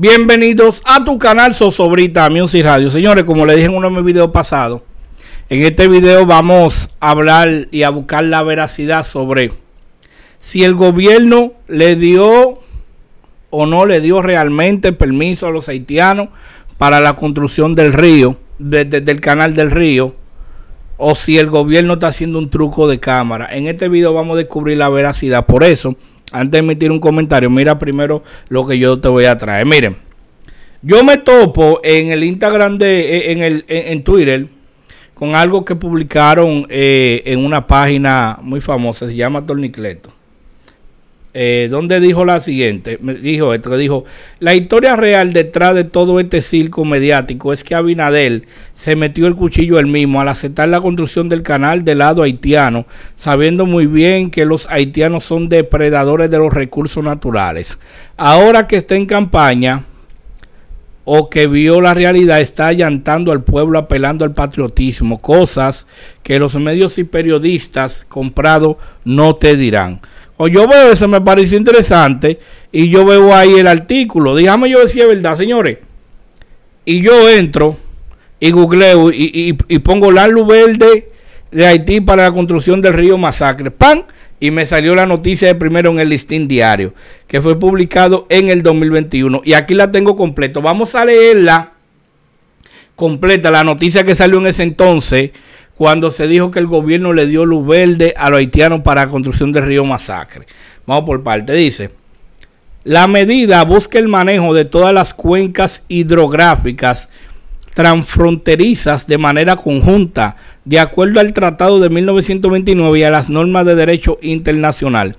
Bienvenidos a tu canal Sosobrita Music Radio. Señores, como les dije en uno de mis videos pasados, en este video vamos a hablar y a buscar la veracidad sobre si el gobierno le dio o no le dio realmente permiso a los haitianos para la construcción del río, desde canal del río, o si el gobierno está haciendo un truco de cámara. En este video vamos a descubrir la veracidad. Por eso antes de emitir un comentario, mira primero lo que yo te voy a traer. Miren, yo me topo en el Instagram de, e, en, el, e, en, Twitter, con algo que publicaron eh, en una página muy famosa, se llama Tornicleto eh, donde dijo la siguiente, me dijo esto, dijo, la historia real detrás de todo este circo mediático es que Abinadel se metió el cuchillo el mismo al aceptar la construcción del canal del lado haitiano, sabiendo muy bien que los haitianos son depredadores de los recursos naturales. Ahora que está en campaña o que vio la realidad, está allantando al pueblo apelando al patriotismo, cosas que los medios y periodistas comprados no te dirán. O yo veo eso, me pareció interesante, y yo veo ahí el artículo. Dígame yo decía verdad, señores. Y yo entro y googleo y, pongo la luz verde de Haití para la construcción del río Masacre. ¡Pan! Y me salió la noticia de primero en el listín diario, que fue publicado en el 2021. Y aquí la tengo completo. Vamos a leerla completa, la noticia que salió en ese entonces cuando se dijo que el gobierno le dio luz verde a los haitianos para la construcción del río Masacre. Vamos por parte, dice. La medida busca el manejo de todas las cuencas hidrográficas transfronterizas de manera conjunta, de acuerdo al Tratado de 1929 y a las normas de derecho internacional.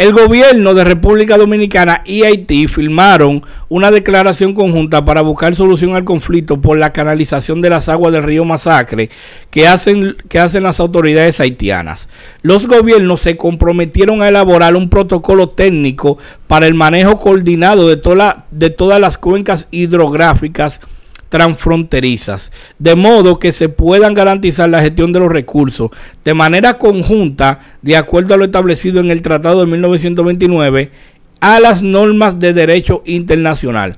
El gobierno de República Dominicana y Haití firmaron una declaración conjunta para buscar solución al conflicto por la canalización de las aguas del río Masacre que hacen, que hacen las autoridades haitianas. Los gobiernos se comprometieron a elaborar un protocolo técnico para el manejo coordinado de, de todas las cuencas hidrográficas transfronterizas, de modo que se puedan garantizar la gestión de los recursos de manera conjunta, de acuerdo a lo establecido en el Tratado de 1929, a las normas de derecho internacional.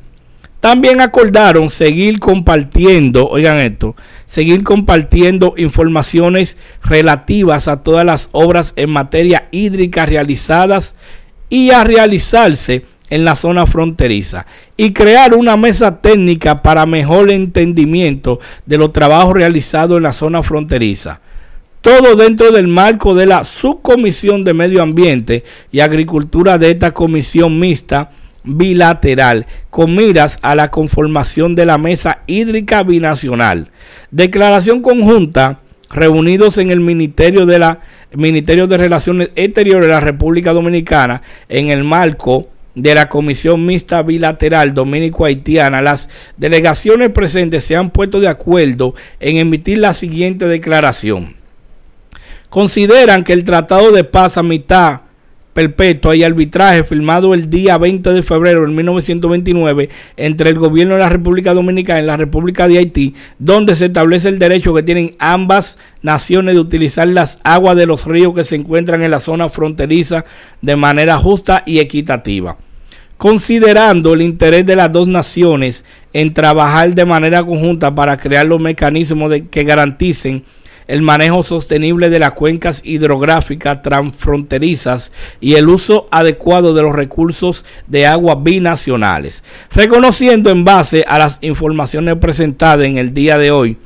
También acordaron seguir compartiendo, oigan esto, seguir compartiendo informaciones relativas a todas las obras en materia hídrica realizadas y a realizarse en la zona fronteriza y crear una mesa técnica para mejor entendimiento de los trabajos realizados en la zona fronteriza. Todo dentro del marco de la Subcomisión de Medio Ambiente y Agricultura de esta comisión mixta bilateral con miras a la conformación de la mesa hídrica binacional. Declaración conjunta reunidos en el Ministerio de la Ministerio de Relaciones Exteriores de la República Dominicana en el marco de la Comisión Mixta Bilateral Dominico-Haitiana, las delegaciones presentes se han puesto de acuerdo en emitir la siguiente declaración. Consideran que el Tratado de Paz, a Mitad perpetua y arbitraje firmado el día 20 de febrero de 1929 entre el gobierno de la República Dominicana y la República de Haití, donde se establece el derecho que tienen ambas naciones de utilizar las aguas de los ríos que se encuentran en la zona fronteriza de manera justa y equitativa considerando el interés de las dos naciones en trabajar de manera conjunta para crear los mecanismos que garanticen el manejo sostenible de las cuencas hidrográficas transfronterizas y el uso adecuado de los recursos de agua binacionales, reconociendo en base a las informaciones presentadas en el día de hoy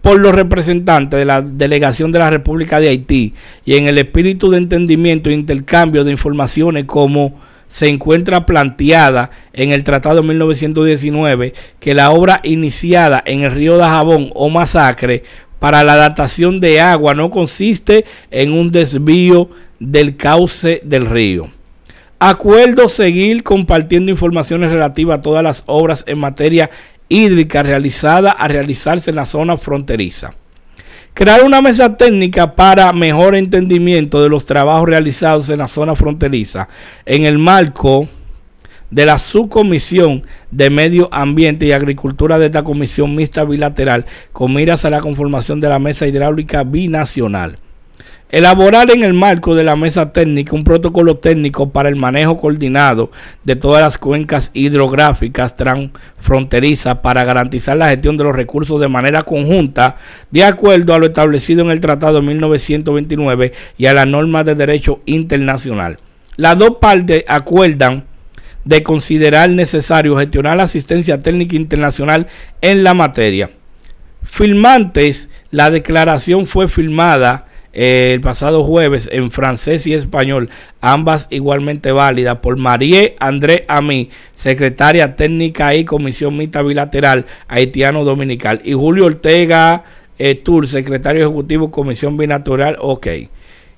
por los representantes de la delegación de la República de Haití y en el espíritu de entendimiento e intercambio de informaciones como se encuentra planteada en el Tratado de 1919 que la obra iniciada en el río de Jabón o Masacre para la datación de agua no consiste en un desvío del cauce del río. Acuerdo seguir compartiendo informaciones relativas a todas las obras en materia hídrica realizadas a realizarse en la zona fronteriza. Crear una mesa técnica para mejor entendimiento de los trabajos realizados en la zona fronteriza en el marco de la subcomisión de Medio Ambiente y Agricultura de esta comisión mixta bilateral con miras a la conformación de la mesa hidráulica binacional. Elaborar en el marco de la mesa técnica un protocolo técnico para el manejo coordinado de todas las cuencas hidrográficas transfronterizas para garantizar la gestión de los recursos de manera conjunta, de acuerdo a lo establecido en el Tratado de 1929 y a las normas de derecho internacional. Las dos partes acuerdan de considerar necesario gestionar la asistencia técnica internacional en la materia. Firmantes, la declaración fue firmada eh, el pasado jueves en francés y español, ambas igualmente válidas por Marie André Ami, secretaria técnica y comisión mitad bilateral haitiano-dominical, y Julio Ortega eh, Tour, secretario ejecutivo comisión binatural, ok.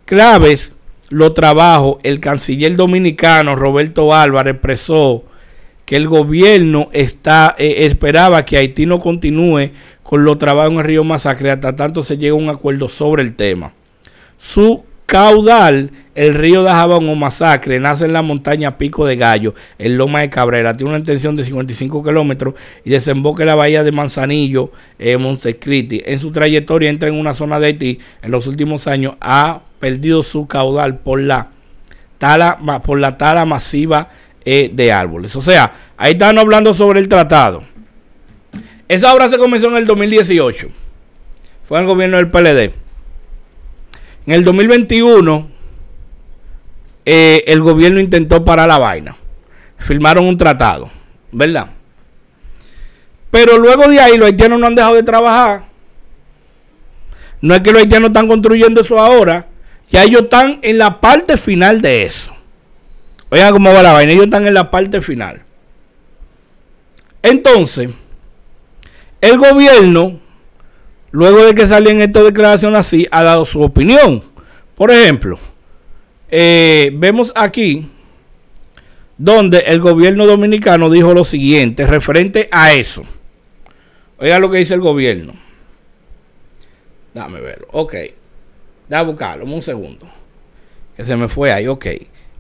Claves los trabajos, el canciller dominicano Roberto Álvarez expresó que el gobierno está, eh, esperaba que Haití no continúe con los trabajos en el río Masacre hasta tanto se llegue a un acuerdo sobre el tema. Su caudal, el río dajabón o Masacre, nace en la montaña Pico de Gallo, en Loma de Cabrera. Tiene una extensión de 55 kilómetros y desemboca en la bahía de Manzanillo, en eh, Montecriti. En su trayectoria entra en una zona de Haití en los últimos años a perdido su caudal por la tala, por la tala masiva eh, de árboles. O sea, ahí están hablando sobre el tratado. Esa obra se comenzó en el 2018. Fue en el gobierno del PLD. En el 2021, eh, el gobierno intentó parar la vaina. Firmaron un tratado, ¿verdad? Pero luego de ahí los haitianos no han dejado de trabajar. No es que los haitianos están construyendo eso ahora. Ya ellos están en la parte final de eso. Oigan cómo va la vaina. Ellos están en la parte final. Entonces, el gobierno, luego de que salen estas declaraciones así, ha dado su opinión. Por ejemplo, eh, vemos aquí donde el gobierno dominicano dijo lo siguiente referente a eso. Oigan lo que dice el gobierno. Dame verlo. Ok a buscarlo, un segundo. Que se me fue ahí, ok.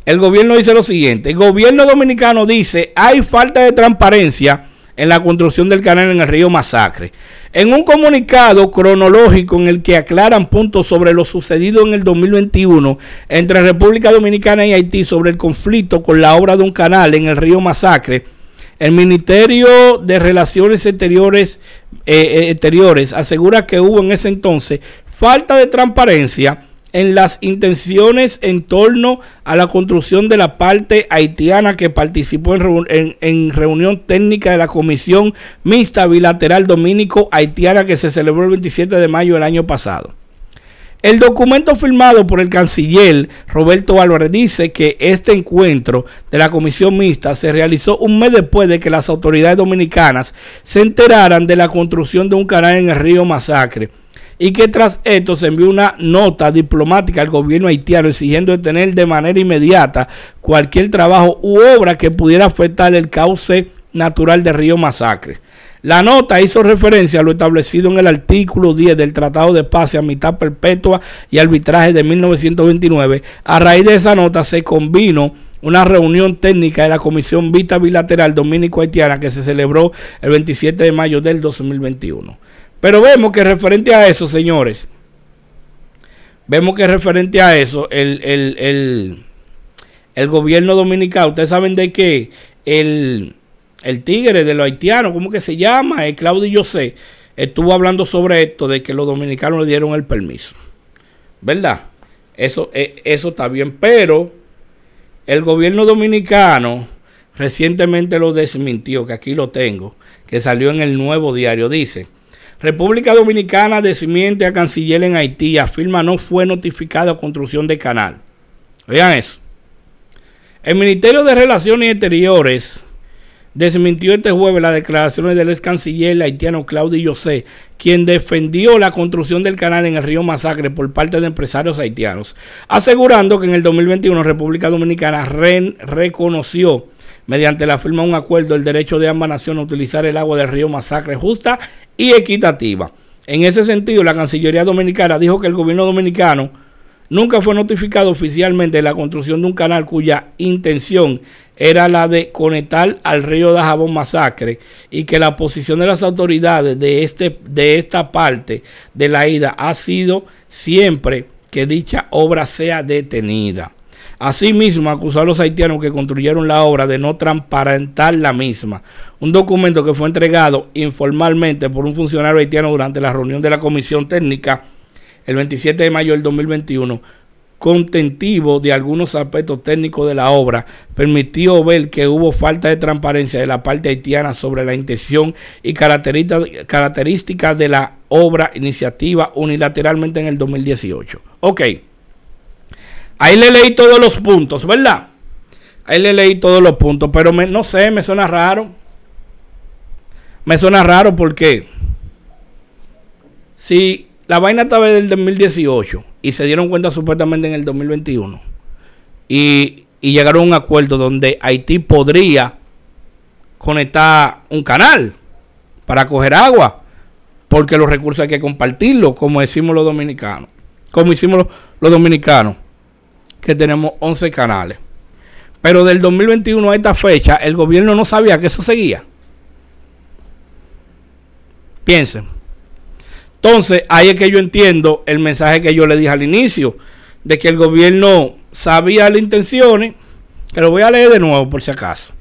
El gobierno dice lo siguiente: el gobierno dominicano dice hay falta de transparencia en la construcción del canal en el río Masacre. En un comunicado cronológico en el que aclaran puntos sobre lo sucedido en el 2021 entre República Dominicana y Haití sobre el conflicto con la obra de un canal en el río Masacre, el Ministerio de Relaciones eh, eh, Exteriores, asegura que hubo en ese entonces falta de transparencia en las intenciones en torno a la construcción de la parte haitiana que participó en, reunión técnica de la Comisión Mixta Bilateral Dominico Haitiana que se celebró el 27 de mayo del año pasado. El documento firmado por el canciller Roberto Álvarez dice que este encuentro de la comisión mixta se realizó un mes después de que las autoridades dominicanas se enteraran de la construcción de un canal en el río Masacre y que tras esto se envió una nota diplomática al gobierno haitiano exigiendo detener de manera inmediata cualquier trabajo u obra que pudiera afectar el cauce natural del río Masacre. La nota hizo referencia a lo establecido en el artículo 10 del Tratado de Paz y Amistad Perpetua y Arbitraje de 1929. A raíz de esa nota se convino una reunión técnica de la Comisión Vista Bilateral Dominico-Haitiana que se celebró el 27 de mayo del 2021. Pero vemos que referente a eso, señores, vemos que referente a eso, el, el gobierno dominicano, ustedes saben de qué el el tigre de los haitianos, ¿cómo que se llama? El eh, Claudio José estuvo hablando sobre esto de que los dominicanos le dieron el permiso. ¿Verdad? Eso, eh, eso está bien, pero el gobierno dominicano recientemente lo desmintió, que aquí lo tengo, que salió en el nuevo diario. Dice, República Dominicana desmiente a canciller en Haití, afirma no fue notificada construcción de canal. Vean eso. El Ministerio de Relaciones Exteriores desmintió este jueves las declaraciones del ex canciller haitiano Claudio José, quien defendió la construcción del canal en el río Masacre por parte de empresarios haitianos, asegurando que en el 2021 República Dominicana reconoció mediante la firma de un acuerdo el derecho de ambas naciones a utilizar el agua del río Masacre justa y equitativa. En ese sentido, la Cancillería Dominicana dijo que el gobierno dominicano nunca fue notificado oficialmente la construcción de un canal cuya intención era la de conectar al río Jabón Masacre y que la posición de las autoridades de, este, de esta parte de la ida ha sido siempre que dicha obra sea detenida. Asimismo, acusó a los haitianos que construyeron la obra de no transparentar la misma. Un documento que fue entregado informalmente por un funcionario haitiano durante la reunión de la Comisión Técnica el 27 de mayo del 2021, contentivo de algunos aspectos técnicos de la obra, permitió ver que hubo falta de transparencia de la parte haitiana sobre la intención y características de la obra iniciativa unilateralmente en el 2018. Ok. Ahí le leí todos los puntos, ¿verdad? Ahí le leí todos los puntos, pero no sé, me suena raro. Me suena raro porque si la vaina estaba del 2018 y se dieron cuenta supuestamente en el 2021. Y, llegaron a un acuerdo donde Haití podría conectar un canal para coger agua, porque los recursos hay que compartirlos, como decimos los dominicanos, como hicimos los, los dominicanos, que tenemos 11 canales. Pero del 2021 a esta fecha, el gobierno no sabía que eso seguía. Piensen. Entonces, ahí es que yo entiendo el mensaje que yo le dije al inicio, de que el gobierno sabía las intenciones, que lo voy a leer de nuevo por si acaso,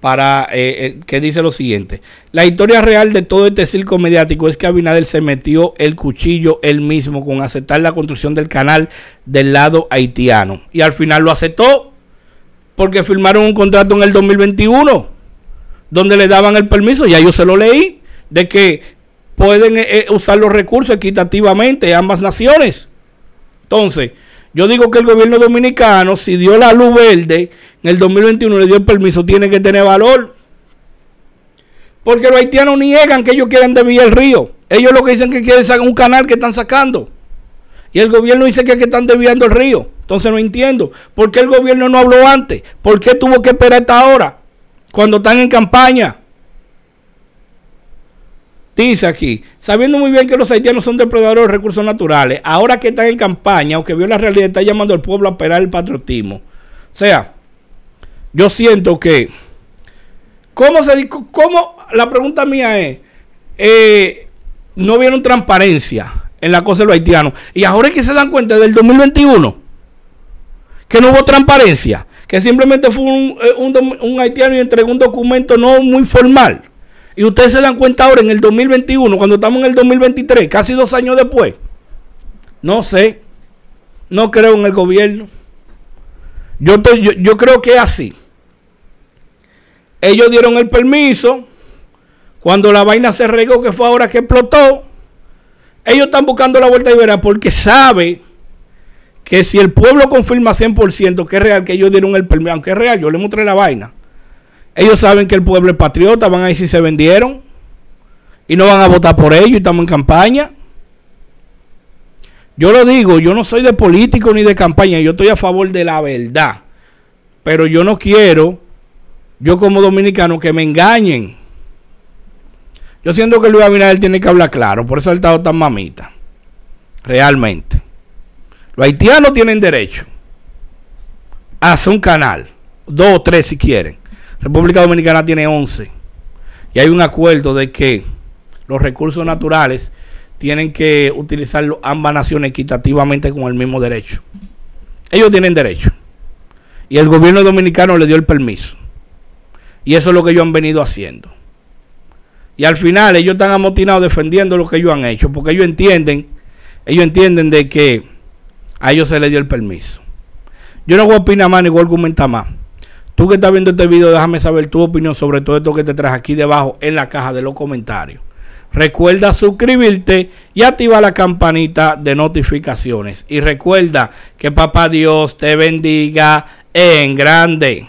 para eh, eh, que dice lo siguiente. La historia real de todo este circo mediático es que Abinader se metió el cuchillo él mismo con aceptar la construcción del canal del lado haitiano. Y al final lo aceptó porque firmaron un contrato en el 2021 donde le daban el permiso, ya yo se lo leí, de que pueden eh, eh, usar los recursos equitativamente ambas naciones. Entonces, yo digo que el gobierno dominicano, si dio la luz verde en el 2021, le dio el permiso, tiene que tener valor. Porque los haitianos niegan que ellos quieren desviar el río. Ellos lo que dicen que quieren sacar un canal que están sacando. Y el gobierno dice que, que están desviando el río. Entonces no entiendo. ¿Por qué el gobierno no habló antes? ¿Por qué tuvo que esperar hasta ahora? Cuando están en campaña. Dice aquí, sabiendo muy bien que los haitianos son depredadores de recursos naturales, ahora que están en campaña o que vio la realidad, está llamando al pueblo a operar el patriotismo. O sea, yo siento que, ¿cómo se cómo, La pregunta mía es, eh, no vieron transparencia en la cosa de los haitianos. Y ahora es que se dan cuenta del 2021, que no hubo transparencia, que simplemente fue eh, un haitiano y entregó un documento no muy formal. Y ustedes se dan cuenta ahora en el 2021, cuando estamos en el 2023, casi dos años después. No sé. No creo en el gobierno. Yo, yo, creo que es así. Ellos dieron el permiso. Cuando la vaina se regó, que fue ahora que explotó, ellos están buscando la vuelta de verá porque sabe que si el pueblo confirma 100% que es real, que ellos dieron el permiso, aunque es real, yo le mostré la vaina. Ellos saben que el pueblo es patriota, van a si se vendieron y no van a votar por ellos estamos en campaña. Yo lo digo, yo no soy de político ni de campaña, yo estoy a favor de la verdad. Pero yo no quiero, yo como dominicano, que me engañen. Yo siento que Luis Abinader tiene que hablar claro, por eso ha estado tan mamita. Realmente. Los haitianos tienen derecho a hacer un canal, dos o tres si quieren. República Dominicana tiene 11 y hay un acuerdo de que los recursos naturales tienen que utilizar ambas naciones equitativamente con el mismo derecho. Ellos tienen derecho. Y el gobierno dominicano le dio el permiso. Y eso es lo que ellos han venido haciendo. Y al final ellos están amotinados defendiendo lo que ellos han hecho, porque ellos entienden, ellos entienden de que a ellos se les dio el permiso. Yo no voy a opinar más ni voy a argumentar más. Tú que estás viendo este video, déjame saber tu opinión sobre todo esto que te traje aquí debajo en la caja de los comentarios. Recuerda suscribirte y activar la campanita de notificaciones. Y recuerda que Papá Dios te bendiga en grande.